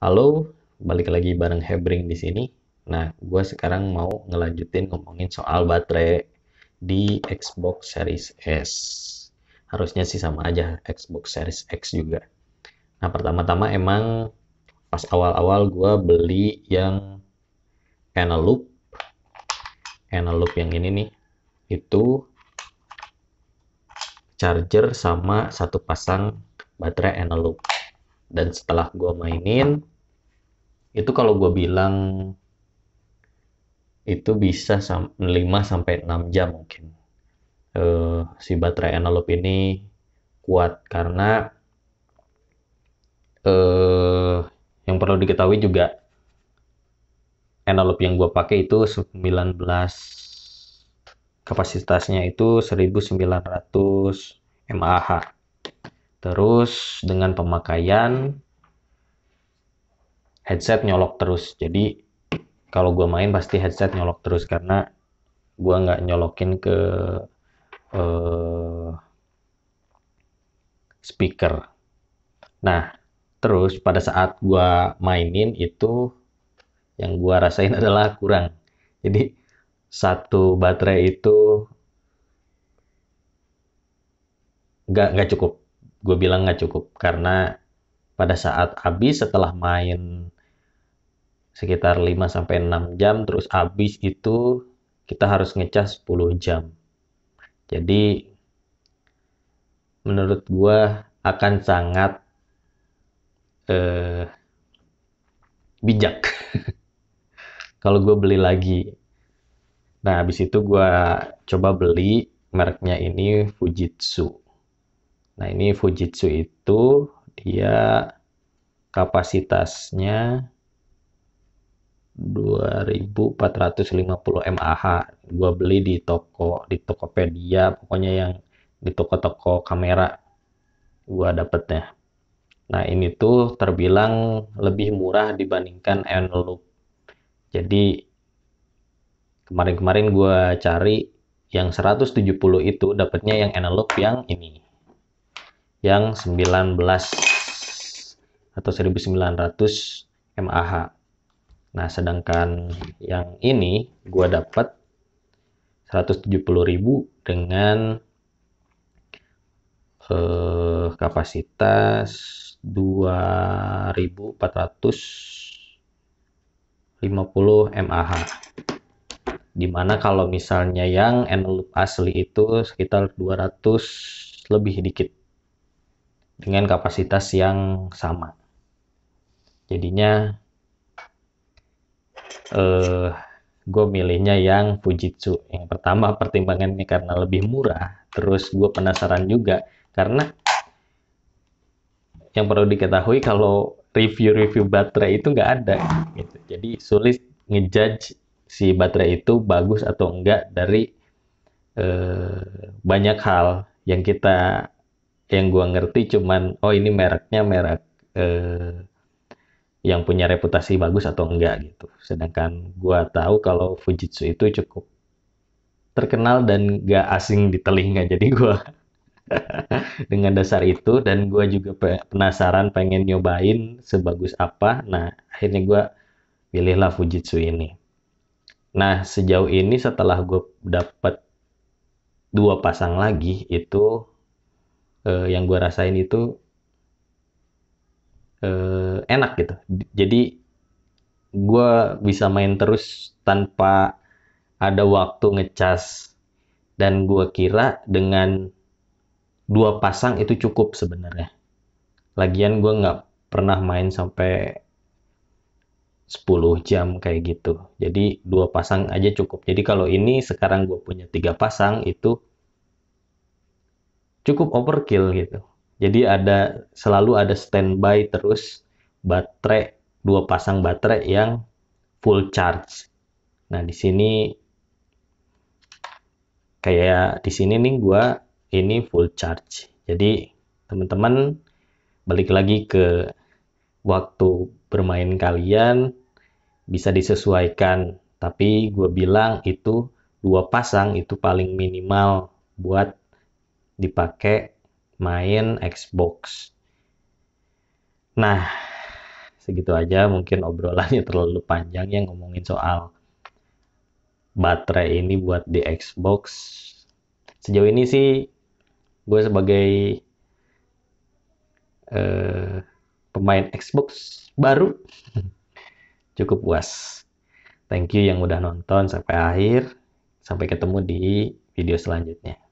Halo, balik lagi bareng Hebring di sini. Nah, gue sekarang mau ngelanjutin ngomongin soal baterai di Xbox Series S. Harusnya sih sama aja Xbox Series X juga. Nah, pertama-tama emang pas awal-awal gue beli yang Eneloop. Eneloop yang ini nih, itu charger sama satu pasang baterai analog dan setelah gue mainin itu kalau gue bilang itu bisa 5 sampai 6 jam mungkin uh, si baterai analog ini kuat karena uh, yang perlu diketahui juga analog yang gue pakai itu 19 kapasitasnya itu 1900 mAh terus dengan pemakaian headset nyolok terus jadi kalau gue main pasti headset nyolok terus karena gue nggak nyolokin ke uh, speaker nah terus pada saat gue mainin itu yang gue rasain adalah kurang jadi satu baterai itu nggak nggak cukup gue bilang nggak cukup karena pada saat habis setelah main sekitar 5 sampai 6 jam terus habis itu kita harus ngecas 10 jam. Jadi menurut gua akan sangat eh, bijak kalau gue beli lagi. Nah, habis itu gue coba beli mereknya ini Fujitsu. Nah, ini Fujitsu itu dia kapasitasnya 2450 mAh. Gua beli di toko di Tokopedia, pokoknya yang di toko-toko kamera gua dapetnya. Nah, ini tuh terbilang lebih murah dibandingkan Eneloop. Jadi kemarin-kemarin gua cari yang 170 itu dapatnya yang analog yang ini yang 19 atau 1900 mAh. Nah, sedangkan yang ini gua dapat 170.000 dengan eh, kapasitas 2450 mAh. Dimana kalau misalnya yang envelope asli itu sekitar 200 lebih dikit dengan kapasitas yang sama. Jadinya eh, gue milihnya yang Fujitsu. Yang pertama pertimbangannya karena lebih murah, terus gue penasaran juga karena yang perlu diketahui kalau review-review baterai itu nggak ada gitu. Jadi sulit ngejudge si baterai itu bagus atau enggak dari eh, banyak hal yang kita yang gue ngerti cuman oh ini mereknya merek eh, yang punya reputasi bagus atau enggak gitu. Sedangkan gue tahu kalau Fujitsu itu cukup terkenal dan gak asing di telinga. Jadi gue dengan dasar itu dan gue juga penasaran pengen nyobain sebagus apa. Nah akhirnya gue pilihlah Fujitsu ini. Nah sejauh ini setelah gue dapat dua pasang lagi itu uh, yang gue rasain itu uh, enak gitu. Jadi gue bisa main terus tanpa ada waktu ngecas dan gue kira dengan dua pasang itu cukup sebenarnya. Lagian gue nggak pernah main sampai 10 jam kayak gitu. Jadi dua pasang aja cukup. Jadi kalau ini sekarang gue punya tiga pasang itu cukup overkill gitu. Jadi ada selalu ada standby terus baterai dua pasang baterai yang full charge. Nah di sini kayak di sini nih gua ini full charge. Jadi teman-teman balik lagi ke waktu bermain kalian bisa disesuaikan. Tapi gue bilang itu dua pasang itu paling minimal buat dipakai main Xbox. Nah, segitu aja mungkin obrolannya terlalu panjang yang ngomongin soal baterai ini buat di Xbox. Sejauh ini sih gue sebagai eh, pemain Xbox baru cukup puas. Thank you yang udah nonton sampai akhir. Sampai ketemu di video selanjutnya.